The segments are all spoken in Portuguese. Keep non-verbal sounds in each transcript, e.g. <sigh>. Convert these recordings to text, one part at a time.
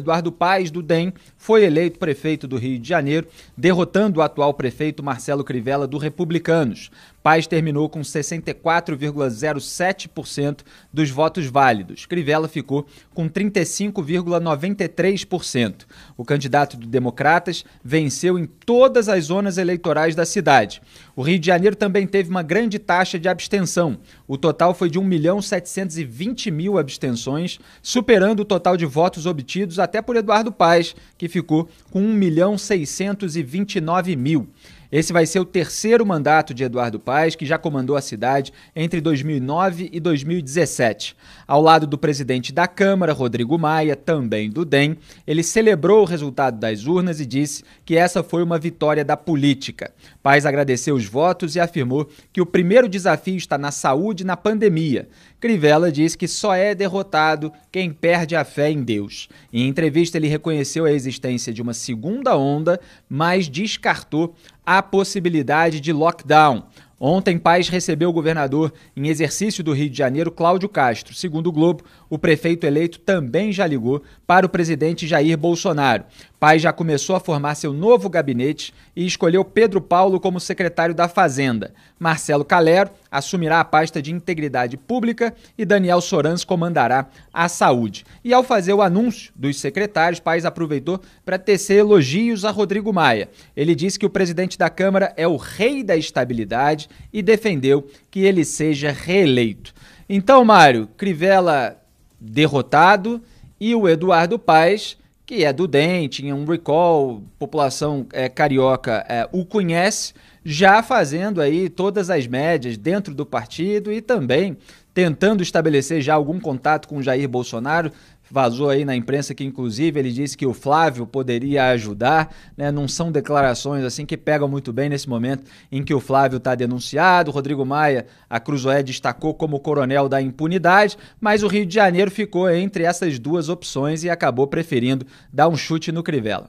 Eduardo Paes, do DEM, foi eleito prefeito do Rio de Janeiro, derrotando o atual prefeito Marcelo Crivella, do Republicanos. Paes terminou com 64,07% dos votos válidos. Crivella ficou com 35,93%. O candidato do Democratas venceu em todas as zonas eleitorais da cidade. O Rio de Janeiro também teve uma grande taxa de abstenção. O total foi de 1.720.000 abstenções, superando o total de votos obtidos até por Eduardo Paes, que ficou com 1 milhão 629 mil. Esse vai ser o terceiro mandato de Eduardo Paes, que já comandou a cidade entre 2009 e 2017. Ao lado do presidente da Câmara, Rodrigo Maia, também do DEM, ele celebrou o resultado das urnas e disse que essa foi uma vitória da política. Paes agradeceu os votos e afirmou que o primeiro desafio está na saúde e na pandemia Crivella diz que só é derrotado quem perde a fé em Deus. Em entrevista, ele reconheceu a existência de uma segunda onda, mas descartou a possibilidade de lockdown. Ontem, Paz recebeu o governador em exercício do Rio de Janeiro, Cláudio Castro. Segundo o Globo, o prefeito eleito também já ligou para o presidente Jair Bolsonaro. Pai já começou a formar seu novo gabinete e escolheu Pedro Paulo como secretário da Fazenda. Marcelo Calero assumirá a pasta de Integridade Pública e Daniel Sorans comandará a Saúde. E ao fazer o anúncio dos secretários, Paes aproveitou para tecer elogios a Rodrigo Maia. Ele disse que o presidente da Câmara é o rei da estabilidade e defendeu que ele seja reeleito. Então, Mário, Crivella derrotado e o Eduardo Paes que é do DEM, tinha um recall, população é, carioca é, o conhece, já fazendo aí todas as médias dentro do partido e também tentando estabelecer já algum contato com Jair Bolsonaro, Vazou aí na imprensa que, inclusive, ele disse que o Flávio poderia ajudar. Né? Não são declarações assim que pegam muito bem nesse momento em que o Flávio está denunciado. Rodrigo Maia, a Cruzoé destacou como coronel da impunidade, mas o Rio de Janeiro ficou entre essas duas opções e acabou preferindo dar um chute no Crivella.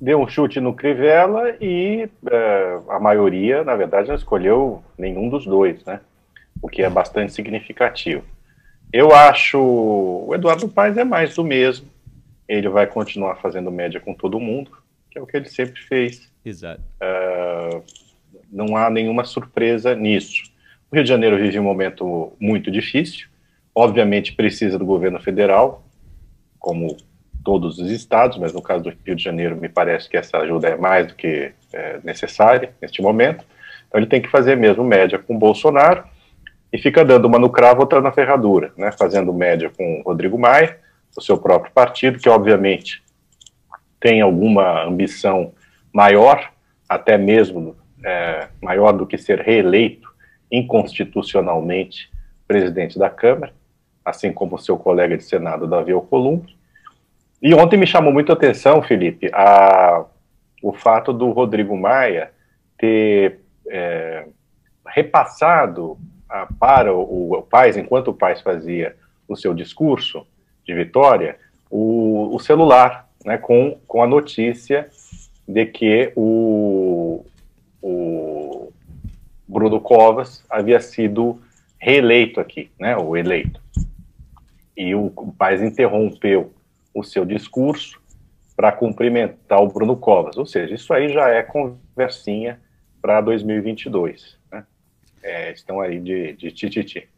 deu um chute no Crivella e eh, a maioria, na verdade, não escolheu nenhum dos dois, né? o que é bastante significativo. Eu acho o Eduardo Paes é mais do mesmo. Ele vai continuar fazendo média com todo mundo, que é o que ele sempre fez. Exato. Uh, não há nenhuma surpresa nisso. O Rio de Janeiro vive um momento muito difícil. Obviamente precisa do governo federal, como todos os estados, mas no caso do Rio de Janeiro me parece que essa ajuda é mais do que é, necessária neste momento. Então ele tem que fazer mesmo média com Bolsonaro e fica dando uma no cravo, outra na ferradura, né, fazendo média com o Rodrigo Maia, o seu próprio partido, que obviamente tem alguma ambição maior, até mesmo é, maior do que ser reeleito inconstitucionalmente presidente da Câmara, assim como o seu colega de Senado, Davi Alcolumbre. E ontem me chamou muito a atenção, Felipe, a, o fato do Rodrigo Maia ter é, repassado para o, o Paz, enquanto o Paz fazia o seu discurso de vitória, o, o celular, né, com, com a notícia de que o, o Bruno Covas havia sido reeleito aqui, né, o eleito. E o, o Paz interrompeu o seu discurso para cumprimentar o Bruno Covas. Ou seja, isso aí já é conversinha para 2022 é, estão aí de tititi.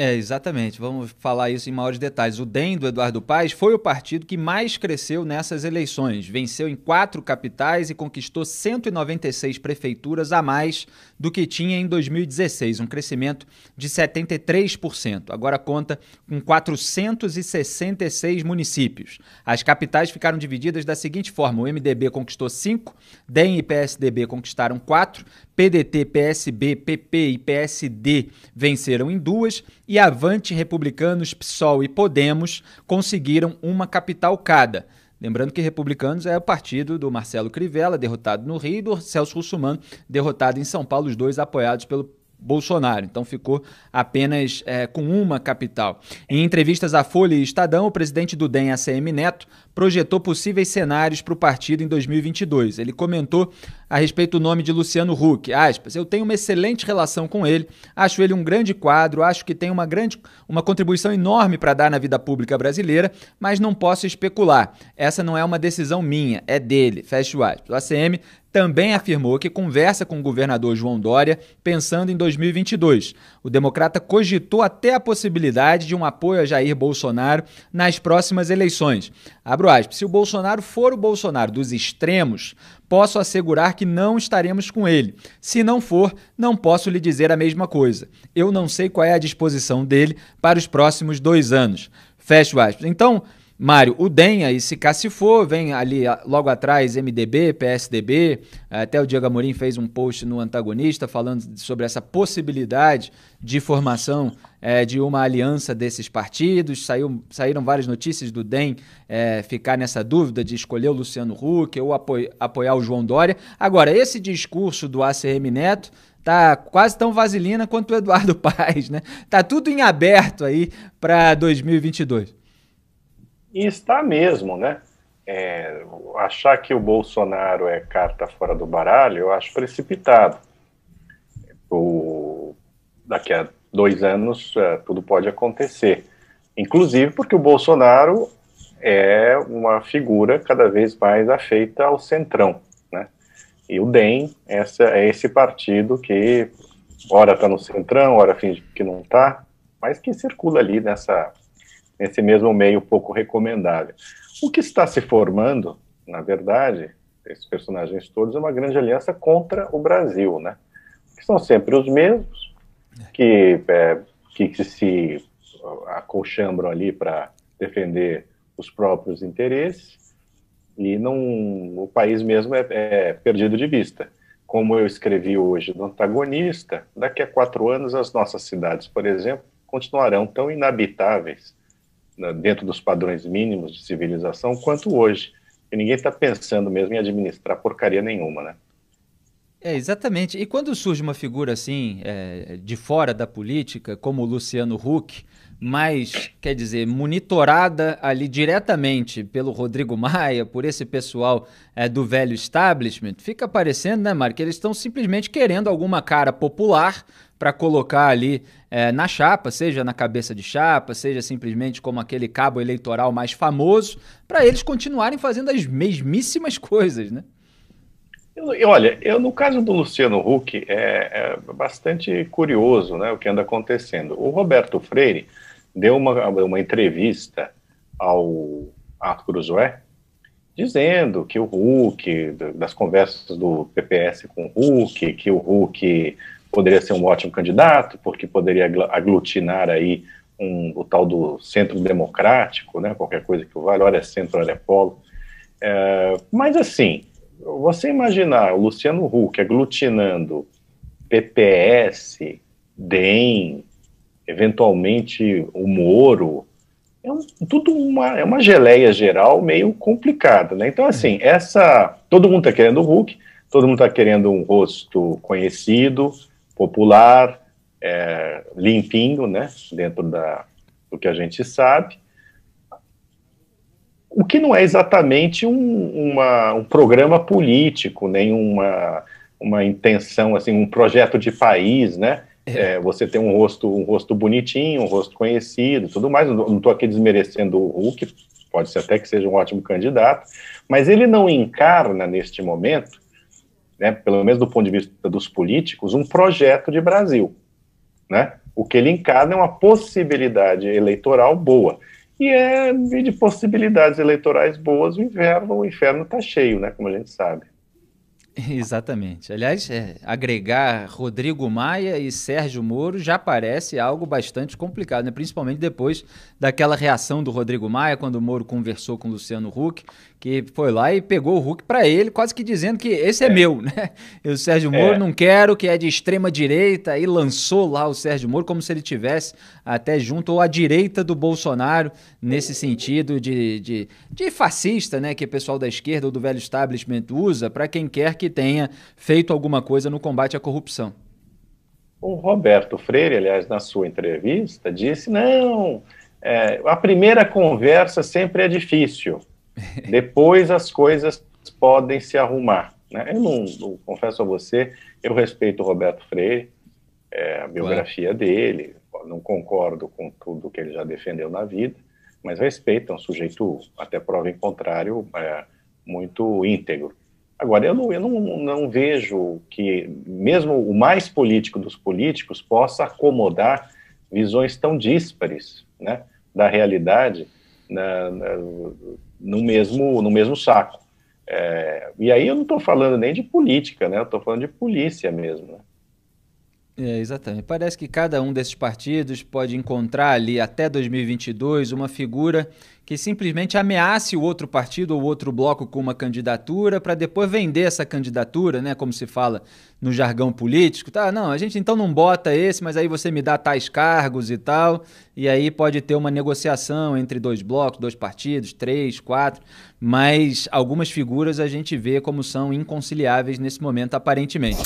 É, exatamente. Vamos falar isso em maiores detalhes. O DEM do Eduardo Paes foi o partido que mais cresceu nessas eleições. Venceu em quatro capitais e conquistou 196 prefeituras a mais do que tinha em 2016, um crescimento de 73%. Agora conta com 466 municípios. As capitais ficaram divididas da seguinte forma: o MDB conquistou cinco, DEM e PSDB conquistaram quatro, PDT, PSB, PP e PSD venceram em duas e Avante Republicanos, PSOL e Podemos conseguiram uma capital cada. Lembrando que Republicanos é o partido do Marcelo Crivella, derrotado no Rio, e do Celso Russumano, derrotado em São Paulo, os dois apoiados pelo Bolsonaro. Então ficou apenas é, com uma capital. Em entrevistas à Folha e Estadão, o presidente do DEM, ACM Neto, projetou possíveis cenários para o partido em 2022. Ele comentou a respeito do nome de Luciano Huck. Aspas, eu tenho uma excelente relação com ele, acho ele um grande quadro, acho que tem uma grande uma contribuição enorme para dar na vida pública brasileira, mas não posso especular. Essa não é uma decisão minha, é dele. Fecha o aspas. O ACM também afirmou que conversa com o governador João Dória pensando em 2022. O democrata cogitou até a possibilidade de um apoio a Jair Bolsonaro nas próximas eleições. Abro aspas. Se o Bolsonaro for o Bolsonaro dos extremos, posso assegurar que não estaremos com ele. Se não for, não posso lhe dizer a mesma coisa. Eu não sei qual é a disposição dele para os próximos dois anos. Fecho aspas. Então, Mário, o DEM aí se cacifou, vem ali logo atrás MDB, PSDB, até o Diego Amorim fez um post no Antagonista falando sobre essa possibilidade de formação é, de uma aliança desses partidos, Saiu, saíram várias notícias do DEM é, ficar nessa dúvida de escolher o Luciano Huck ou apoiar, apoiar o João Dória. Agora, esse discurso do ACM Neto tá quase tão vaselina quanto o Eduardo <laughs> Paes, né? Tá tudo em aberto aí para 2022. E está mesmo, né? É, achar que o Bolsonaro é carta fora do baralho, eu acho precipitado. O, daqui a dois anos, é, tudo pode acontecer. Inclusive porque o Bolsonaro é uma figura cada vez mais afeita ao centrão, né? E o DEM essa, é esse partido que ora está no centrão, ora finge que não está, mas que circula ali nessa nesse mesmo meio pouco recomendável. O que está se formando, na verdade, esses personagens todos, é uma grande aliança contra o Brasil, né? Que são sempre os mesmos, que, é, que, se acolchambram ali para defender os próprios interesses, e não, o país mesmo é, é perdido de vista como eu escrevi hoje do antagonista, daqui a quatro anos as nossas cidades, por exemplo, continuarão tão inabitáveis né, dentro dos padrões mínimos de civilização quanto hoje. E ninguém está pensando mesmo em administrar porcaria nenhuma, né? É, exatamente. E quando surge uma figura assim, é, de fora da política, como o Luciano Huck, mas, quer dizer, monitorada ali diretamente pelo Rodrigo Maia, por esse pessoal é, do velho establishment, fica parecendo, né, Marco? que eles estão simplesmente querendo alguma cara popular para colocar ali é, na chapa, seja na cabeça de chapa, seja simplesmente como aquele cabo eleitoral mais famoso, para eles continuarem fazendo as mesmíssimas <laughs> coisas, né? Eu, olha, eu, no caso do Luciano Huck, é, é, bastante curioso né, o que anda acontecendo. O Roberto Freire deu uma, uma entrevista ao Arthur Cruzoé, dizendo que o Huck, das conversas do PPS com o Huck, que o Huck poderia ser um ótimo candidato, porque poderia aglutinar aí um, o tal do centro democrático, né, qualquer coisa que vale, olha é centro, olha é polo. É, mas assim, você imaginar o Luciano Huck aglutinando PPS, DEM, eventualmente o Moro, é um, tudo uma, é uma geleia geral meio complicada, né? Então, assim, essa. Todo mundo está querendo o Huck, todo mundo está querendo um rosto conhecido, popular, é, limpinho, né, dentro da, do que a gente sabe, o que não é exatamente um, uma, um programa político, nem uma, uma intenção, assim, um projeto de país, né, é, é você tem um rosto, um rosto bonitinho, um rosto conhecido, tudo mais. Não estou aqui desmerecendo o Hulk, pode ser até que seja um ótimo candidato, mas ele não encarna neste momento né, pelo menos do ponto de vista dos políticos, um projeto de Brasil. Né? O que ele encarna é uma possibilidade eleitoral boa. E é de possibilidades eleitorais boas, o inverno, o inferno está cheio, né, como a gente sabe. <laughs> Exatamente. Aliás, é, agregar Rodrigo Maia e Sérgio Moro já parece algo bastante complicado, né? principalmente depois daquela reação do Rodrigo Maia quando o Moro conversou com o Luciano Huck, que foi lá e pegou o Huck para ele, quase que dizendo que esse é, é. meu, né? eu o Sérgio Moro é. não quero, que é de extrema direita, e lançou lá o Sérgio Moro como se ele tivesse até junto ou à direita do Bolsonaro, nesse sentido de, de, de fascista, né? Que o pessoal da esquerda ou do velho establishment usa para quem quer que que tenha feito alguma coisa no combate à corrupção. O Roberto Freire, aliás, na sua entrevista, disse: não, é, a primeira conversa sempre é difícil, <laughs> depois as coisas podem se arrumar. Né? Eu não, confesso a você, eu respeito o Roberto Freire, é, a biografia dele, não concordo com tudo que ele já defendeu na vida, mas respeito, é um sujeito, até prova em contrário, é, muito íntegro. Agora, eu, não, eu não, não vejo que mesmo o mais político dos políticos possa acomodar visões tão díspares né, da realidade na, na, no, mesmo, no mesmo saco. É, e aí eu não estou falando nem de política, né? Eu estou falando de polícia mesmo, né? É, exatamente. Parece que cada um desses partidos pode encontrar ali até 2022 uma figura que simplesmente ameace o outro partido ou outro bloco com uma candidatura para depois vender essa candidatura, né, como se fala no jargão político. Tá, não, a gente então não bota esse, mas aí você me dá tais cargos e tal, e aí pode ter uma negociação entre dois blocos, dois partidos, três, quatro, mas algumas figuras a gente vê como são inconciliáveis nesse momento aparentemente.